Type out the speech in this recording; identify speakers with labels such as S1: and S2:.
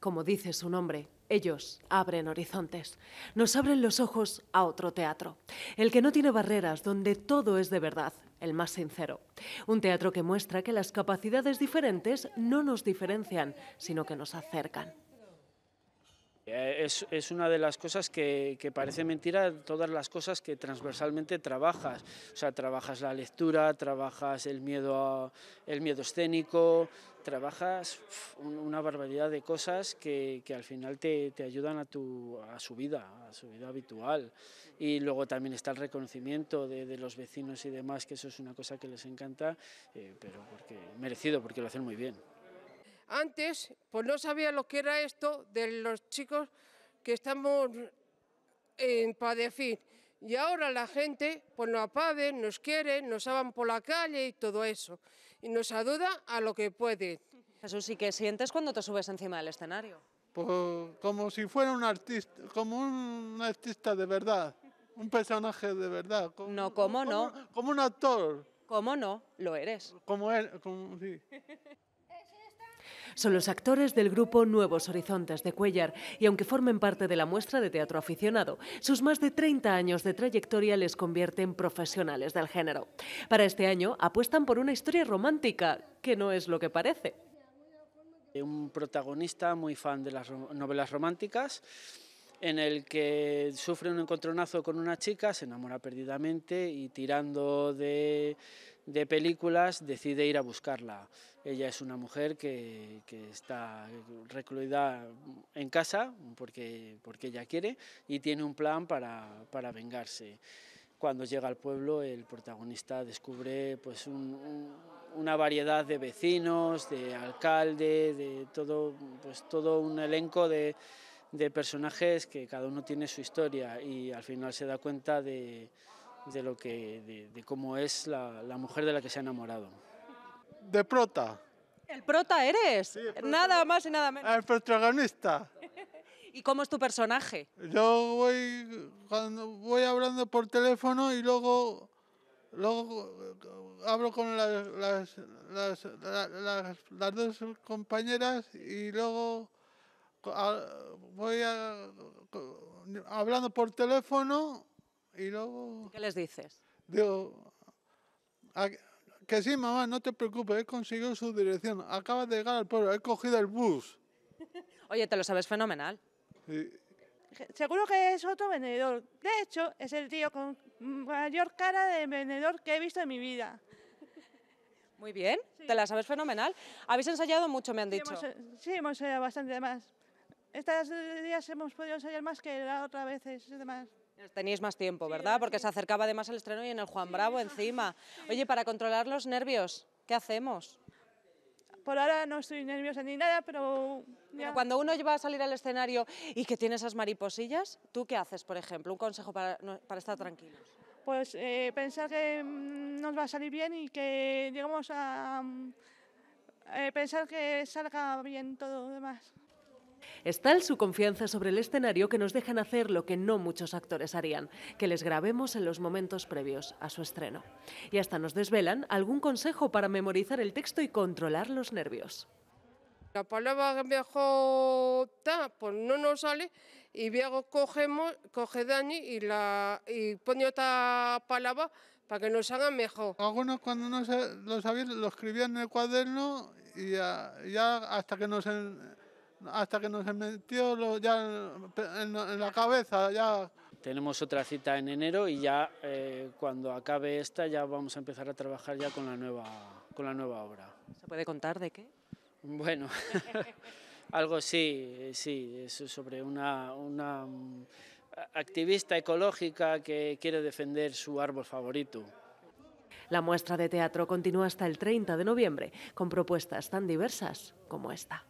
S1: Como dice su nombre, ellos abren horizontes, nos abren los ojos a otro teatro, el que no tiene barreras, donde todo es de verdad, el más sincero. Un teatro que muestra que las capacidades diferentes no nos diferencian, sino que nos acercan.
S2: Eh, es, una de las cosas que, que, parece mentira, todas las cosas que transversalmente trabajas. O sea, trabajas la lectura, trabajas el miedo, el miedo escénico, trabajas una barbaridad de cosas que, que al final te, te, ayudan a, tu, a su vida, a su vida habitual. Y luego también está el reconocimiento de, de los vecinos y demás, que eso es una cosa que les encanta, eh, pero porque merecido, porque lo hacen muy bien.
S3: Antes,
S2: pues no sabía lo que era esto de los chicos que estamos
S3: en padecer. Y ahora la gente pues nos apade nos quiere, nos aban por la calle y todo eso. Y nos ayuda a lo que puede.
S1: Jesús, ¿y qué sientes cuando te subes encima del escenario?
S3: Pues como si fuera un artista, como un artista de verdad, un personaje de verdad. Como, no, ¿cómo como, no? Como un actor. ¿Cómo no? Lo eres. Como él, como, sí.
S1: Son los actores del grupo Nuevos Horizontes de Cuellar y aunque formen parte de la muestra de teatro aficionado, sus más de 30 años de trayectoria les convierte en profesionales del género. Para este año apuestan por una historia romántica, que no
S2: es lo que parece. Un protagonista muy fan de las novelas románticas, en el que sufre un encontronazo con una chica, se enamora perdidamente y tirando de, de películas decide ir a buscarla. Ella es una mujer que, está recluida en casa porque, porque ella quiere y tiene un plan para, vengarse. Cuando llega al pueblo, el protagonista descubre pues, una variedad de vecinos, de alcalde, de todo, pues, todo un elenco de personajes que cada uno tiene su historia y al final se da cuenta de, de, lo que, de, cómo es la, mujer de la que se ha enamorado. De prota. ¿El prota eres? Nada más y nada menos. Ah, el protagonista. ¿Y cómo es tu personaje?
S3: Yo voy, voy hablando por teléfono y luego, luego hablo con las, las, dos compañeras y luego ah, voy hablando por teléfono y luego... ¿Qué les dices? Digo, que sí, mamá, no te preocupes, he conseguido su dirección. Acaba de llegar al pueblo, he cogido el bus.
S1: Oye, te lo sabes fenomenal. Seguro que es otro vendedor. De hecho, es el tío con mayor cara de vendedor que he visto en mi vida. Muy bien, te la sabes fenomenal. Habéis ensayado mucho, me han dicho. sí, hemos, ensayado bastante más. Estos días hemos podido ensayar más que la otra vez. Demás. Teníais más tiempo, ¿verdad? Porque se acercaba además el estreno y en el Juan Bravo encima. Oye, para controlar los nervios, ¿qué hacemos? Por ahora no estoy nerviosa ni nada, pero... cuando uno va a salir al escenario y que tiene esas mariposillas, ¿tú qué haces, por ejemplo? Un consejo para, estar tranquilos. Pues eh, pensar que mm, nos va a salir bien y que llegamos a... Mm, eh, pensar que salga bien todo lo demás. Es tal su confianza sobre el escenario que nos dejan hacer lo que no muchos actores harían, que les grabemos en los momentos previos a su estreno. Y hasta nos desvelan algún consejo para memorizar el texto y controlar los nervios.
S3: La palabra ta, pues no nos sale y viejo cogemos, coge Dani y, la, pone otra palabra para que nos hagan mejor. Algunos cuando no lo sabían lo escribían en el cuaderno y ya, hasta que nos en, hasta que nos
S2: metió ya en, la cabeza. ya Tenemos otra cita en enero y ya eh, cuando acabe esta ya vamos a empezar a trabajar ya con la nueva, con la nueva obra.
S1: ¿Se puede contar de qué?
S2: Bueno, algo sí, sí, es sobre una, una mm, activista ecológica que quiere defender su árbol favorito.
S1: La muestra de teatro continúa hasta el 30 de noviembre con propuestas tan diversas como esta.